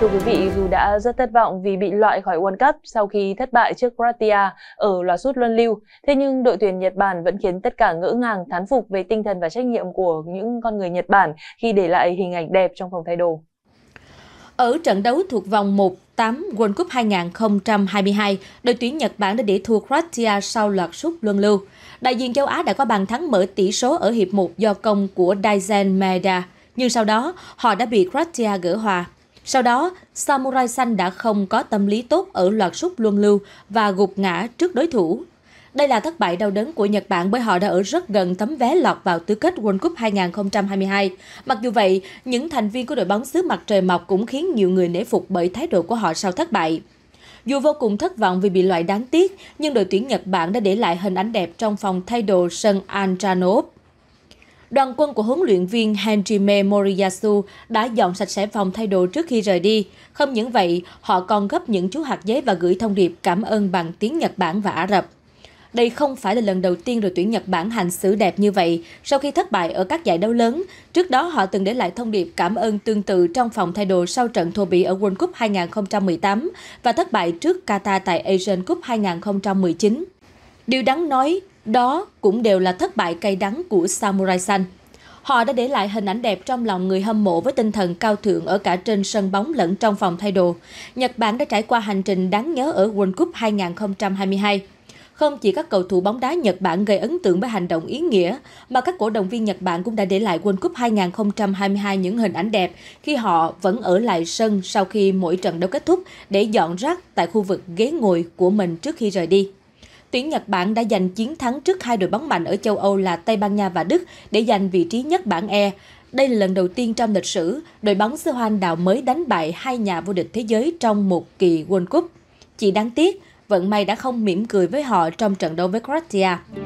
Thưa quý vị, dù đã rất thất vọng vì bị loại khỏi World Cup sau khi thất bại trước Croatia ở loạt sút luân lưu, thế nhưng đội tuyển Nhật Bản vẫn khiến tất cả ngỡ ngàng thán phục về tinh thần và trách nhiệm của những con người Nhật Bản khi để lại hình ảnh đẹp trong phòng thay đồ. Ở trận đấu thuộc vòng 1-8 World Cup 2022, đội tuyển Nhật Bản đã để thua Croatia sau loạt sút luân lưu. Đại diện châu Á đã có bàn thắng mở tỷ số ở hiệp 1 do công của Daisen Maeda, nhưng sau đó họ đã bị Croatia gỡ hòa sau đó samurai xanh đã không có tâm lý tốt ở loạt sút luân lưu và gục ngã trước đối thủ đây là thất bại đau đớn của Nhật Bản bởi họ đã ở rất gần tấm vé lọt vào tứ kết World Cup 2022. Mặc dù vậy, những thành viên của đội bóng xứ mặt trời mọc cũng khiến nhiều người nể phục bởi thái độ của họ sau thất bại. Dù vô cùng thất vọng vì bị loại đáng tiếc, nhưng đội tuyển Nhật Bản đã để lại hình ảnh đẹp trong phòng thay đồ sân Andranov đoàn quân của huấn luyện viên Hajime Moriyasu đã dọn sạch sẽ phòng thay đồ trước khi rời đi. Không những vậy, họ còn gấp những chú hạt giấy và gửi thông điệp cảm ơn bằng tiếng Nhật Bản và Ả Rập. Đây không phải là lần đầu tiên đội tuyển Nhật Bản hành xử đẹp như vậy sau khi thất bại ở các giải đấu lớn. Trước đó họ từng để lại thông điệp cảm ơn tương tự trong phòng thay đồ sau trận thua bị ở World Cup 2018 và thất bại trước Qatar tại Asian Cup 2019. Điều đáng nói, đó cũng đều là thất bại cay đắng của Samurai Xanh. Họ đã để lại hình ảnh đẹp trong lòng người hâm mộ với tinh thần cao thượng ở cả trên sân bóng lẫn trong phòng thay đồ. Nhật Bản đã trải qua hành trình đáng nhớ ở World Cup 2022. Không chỉ các cầu thủ bóng đá Nhật Bản gây ấn tượng với hành động ý nghĩa, mà các cổ động viên Nhật Bản cũng đã để lại World Cup 2022 những hình ảnh đẹp khi họ vẫn ở lại sân sau khi mỗi trận đấu kết thúc để dọn rác tại khu vực ghế ngồi của mình trước khi rời đi tuyển Nhật Bản đã giành chiến thắng trước hai đội bóng mạnh ở châu Âu là Tây Ban Nha và Đức để giành vị trí nhất bảng E. Đây là lần đầu tiên trong lịch sử, đội bóng xứ Hoan đào mới đánh bại hai nhà vô địch thế giới trong một kỳ World Cup. Chỉ đáng tiếc, vận may đã không mỉm cười với họ trong trận đấu với Croatia.